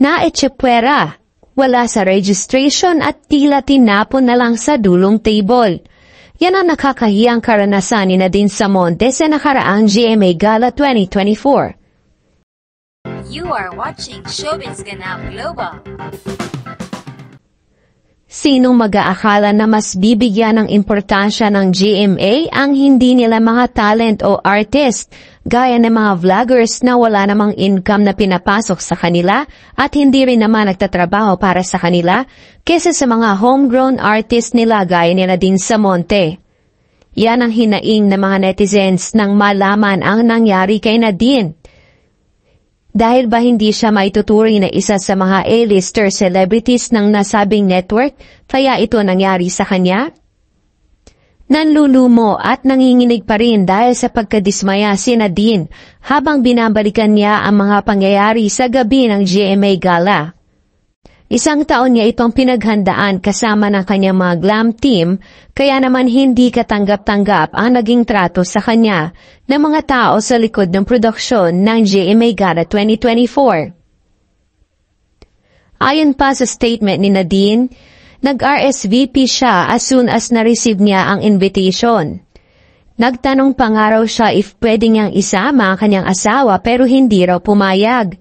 na etsepwera, wala sa registration at tila tinapon na lang sa dulong table. Yan ang nakakahiyang karanasan ni Nadine Samonte sa nakaraang GMA Gala 2024. You are watching Showbiz Ganap Global. Sinong mag-aakala na mas bibigyan ng importansya ng GMA ang hindi nila mga talent o artist gaya ng mga vloggers na wala namang income na pinapasok sa kanila at hindi rin naman nagtatrabaho para sa kanila kesa sa mga homegrown artist nila gaya nila din sa Monte. Yan ang hinaing ng mga netizens nang malaman ang nangyari kay Nadine. Dahil ba hindi siya maituturing na isa sa mga A-lister celebrities ng nasabing network, kaya ito nangyari sa kanya? Nanlulumo at nanginginig pa rin dahil sa pagkadismaya si Nadine habang binabalikan niya ang mga pangyayari sa gabi ng GMA Gala. Isang taon niya itong pinaghandaan kasama ng kanyang mga glam team kaya naman hindi katanggap-tanggap ang naging trato sa kanya ng mga tao sa likod ng produksyon ng GMA Gala 2024. Ayon pa sa statement ni Nadine, Nag-RSVP siya as soon as na-receive niya ang invitation. Nagtanong pa nga raw siya if pwede niyang isama ang kanyang asawa pero hindi raw pumayag.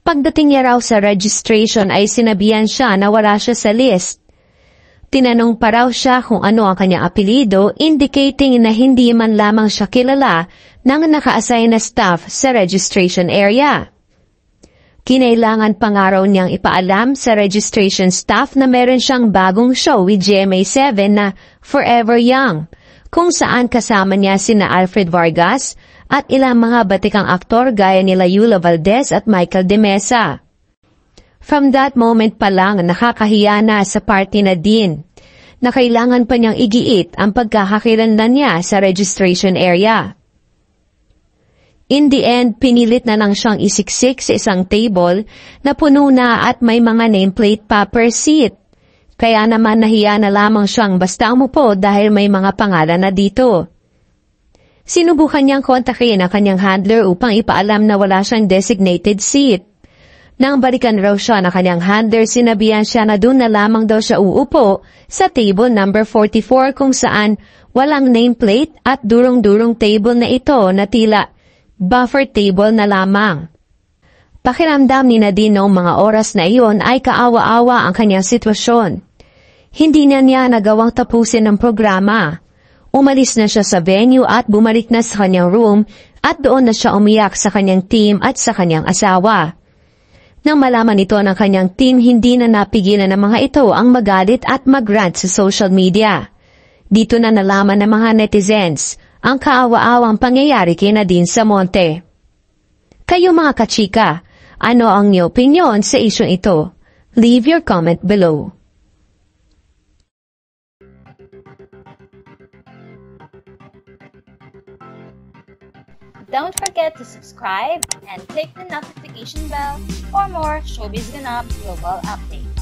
Pagdating niya raw sa registration ay sinabihan siya na wala siya sa list. Tinanong pa raw siya kung ano ang kanyang apelido indicating na hindi man lamang siya kilala ng naka-assign na staff sa registration area. Kinailangan pangaraw niyang ipaalam sa registration staff na meron siyang bagong show with GMA7 na Forever Young, kung saan kasama niya sina Alfred Vargas at ilang mga batikang aktor gaya nila Yula Valdez at Michael De Mesa. From that moment pa lang nakakahiya na sa party na din na kailangan pa niyang igiit ang pagkakakilanlan niya sa registration area. In the end, pinilit na lang siyang isiksik sa isang table na puno na at may mga nameplate pa per seat. Kaya naman nahiya na lamang siyang basta umupo dahil may mga pangalan na dito. Sinubukan niyang kontakin ang kanyang handler upang ipaalam na wala siyang designated seat. Nang balikan raw siya na kanyang handler, sinabihan siya na doon na lamang daw siya uupo sa table number 44 kung saan walang nameplate at durong-durong table na ito na tila buffer table na lamang. Pakiramdam ni Nadine noong mga oras na iyon ay kaawa-awa ang kanyang sitwasyon. Hindi na niya nagawang tapusin ang programa. Umalis na siya sa venue at bumalik na sa kanyang room at doon na siya umiyak sa kanyang team at sa kanyang asawa. Nang malaman ito ng kanyang team, hindi na napigilan ng mga ito ang magalit at magrant sa social media. Dito na nalaman ng mga netizens ang kaawa-awang pangyayari kina din sa monte. Kayo mga kachika, ano ang inyong opinion sa isyong ito? Leave your comment below. Don't forget to subscribe and click the notification bell for more Showbiz Ganap Global updates.